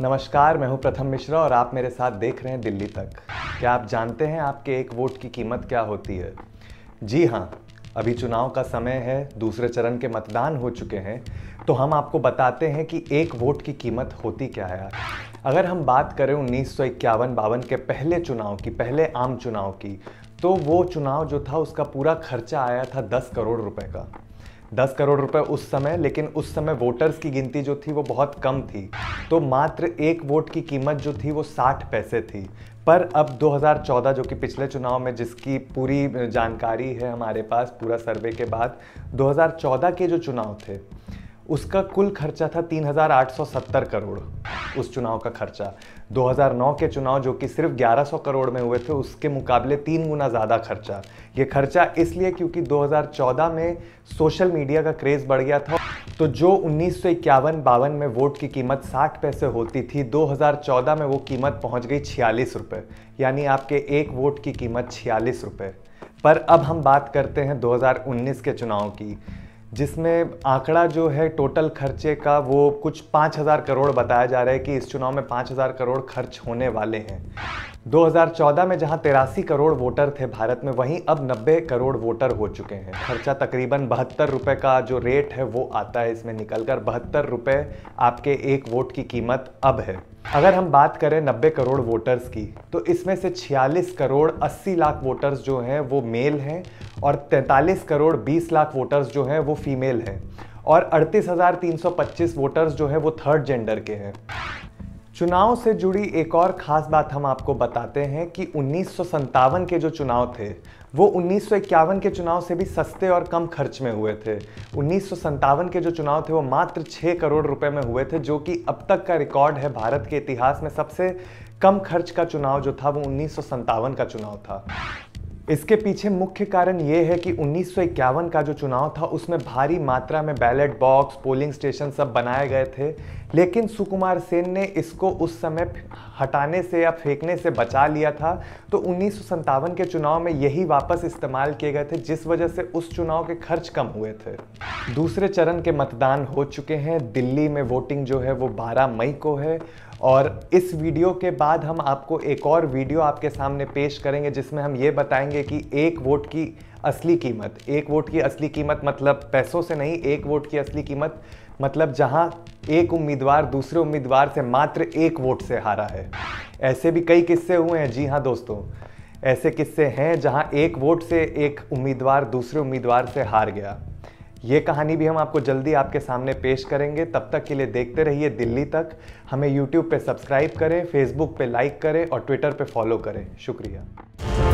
नमस्कार मैं हूं प्रथम मिश्रा और आप मेरे साथ देख रहे हैं दिल्ली तक क्या आप जानते हैं आपके एक वोट की कीमत क्या होती है जी हाँ अभी चुनाव का समय है दूसरे चरण के मतदान हो चुके हैं तो हम आपको बताते हैं कि एक वोट की कीमत होती क्या है अगर हम बात करें उन्नीस सौ बावन के पहले चुनाव की पहले आम चुनाव की तो वो चुनाव जो था उसका पूरा खर्चा आया था दस करोड़ रुपए का दस करोड़ रुपए उस समय लेकिन उस समय वोटर्स की गिनती जो थी वो बहुत कम थी तो मात्र एक वोट की कीमत जो थी वो साठ पैसे थी पर अब 2014 जो कि पिछले चुनाव में जिसकी पूरी जानकारी है हमारे पास पूरा सर्वे के बाद 2014 के जो चुनाव थे उसका कुल खर्चा था 3,870 करोड़ उस चुनाव का खर्चा 2009 के चुनाव जो कि सिर्फ 1100 करोड़ में हुए थे उसके मुकाबले तीन गुना ज़्यादा खर्चा ये खर्चा इसलिए क्योंकि 2014 में सोशल मीडिया का क्रेज़ बढ़ गया था तो जो उन्नीस सौ बावन में वोट की कीमत 60 पैसे होती थी 2014 में वो कीमत पहुंच गई छियालीस रुपये यानी आपके एक वोट की कीमत छियालीस रुपये पर अब हम बात करते हैं 2019 के चुनाव की जिसमें आंकड़ा जो है टोटल खर्चे का वो कुछ पाँच हज़ार करोड़ बताया जा रहा है कि इस चुनाव में पाँच हज़ार करोड़ खर्च होने वाले हैं 2014 में जहां तिरासी करोड़ वोटर थे भारत में वहीं अब 90 करोड़ वोटर हो चुके हैं खर्चा तकरीबन बहत्तर रुपये का जो रेट है वो आता है इसमें निकल कर बहत्तर रुपये आपके एक वोट की कीमत अब है अगर हम बात करें 90 करोड़ वोटर्स की तो इसमें से 46 करोड़ 80 लाख वोटर्स जो हैं वो मेल हैं और 43 करोड़ 20 लाख वोटर्स जो हैं वो फीमेल हैं और 38,325 वोटर्स जो हैं वो थर्ड जेंडर के हैं चुनाव से जुड़ी एक और ख़ास बात हम आपको बताते हैं कि उन्नीस के जो चुनाव थे वो उन्नीस के चुनाव से भी सस्ते और कम खर्च में हुए थे उन्नीस के जो चुनाव थे वो मात्र 6 करोड़ रुपए में हुए थे जो कि अब तक का रिकॉर्ड है भारत के इतिहास में सबसे कम खर्च का चुनाव जो था वो उन्नीस का चुनाव था इसके पीछे मुख्य कारण ये है कि उन्नीस का जो चुनाव था उसमें भारी मात्रा में बैलेट बॉक्स पोलिंग स्टेशन सब बनाए गए थे लेकिन सुकुमार सेन ने इसको उस समय हटाने से या फेंकने से बचा लिया था तो उन्नीस के चुनाव में यही वापस इस्तेमाल किए गए थे जिस वजह से उस चुनाव के खर्च कम हुए थे दूसरे चरण के मतदान हो चुके हैं दिल्ली में वोटिंग जो है वो 12 मई को है और इस वीडियो के बाद हम आपको एक और वीडियो आपके सामने पेश करेंगे जिसमें हम ये बताएंगे कि एक वोट की असली कीमत एक वोट की असली कीमत मतलब पैसों से नहीं एक वोट की असली कीमत मतलब जहां एक उम्मीदवार दूसरे उम्मीदवार से मात्र एक वोट से हारा है ऐसे भी कई किस्से हुए हैं जी हाँ दोस्तों ऐसे किस्से हैं जहां एक वोट से एक उम्मीदवार दूसरे उम्मीदवार से हार गया ये कहानी भी हम आपको जल्दी आपके सामने पेश करेंगे तब तक के लिए देखते रहिए दिल्ली तक हमें यूट्यूब पे सब्सक्राइब करें फेसबुक पे लाइक करें और ट्विटर पे फॉलो करें शुक्रिया